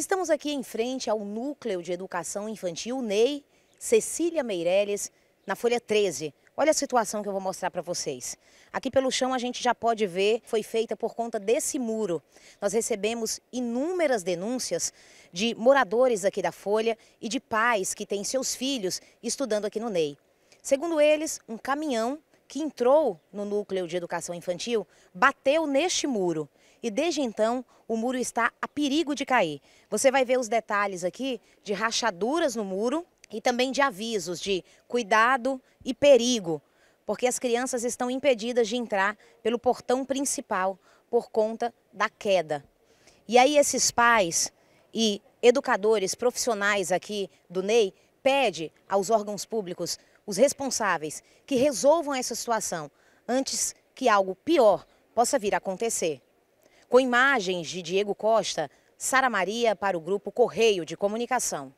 Estamos aqui em frente ao Núcleo de Educação Infantil NEI Cecília Meirelles, na Folha 13. Olha a situação que eu vou mostrar para vocês. Aqui pelo chão a gente já pode ver, foi feita por conta desse muro. Nós recebemos inúmeras denúncias de moradores aqui da Folha e de pais que têm seus filhos estudando aqui no NEI. Segundo eles, um caminhão que entrou no núcleo de educação infantil bateu neste muro e desde então o muro está a perigo de cair. Você vai ver os detalhes aqui de rachaduras no muro e também de avisos de cuidado e perigo, porque as crianças estão impedidas de entrar pelo portão principal por conta da queda. E aí esses pais e educadores profissionais aqui do NEI pede aos órgãos públicos, os responsáveis, que resolvam essa situação antes que algo pior possa vir a acontecer. Com imagens de Diego Costa, Sara Maria para o grupo Correio de Comunicação.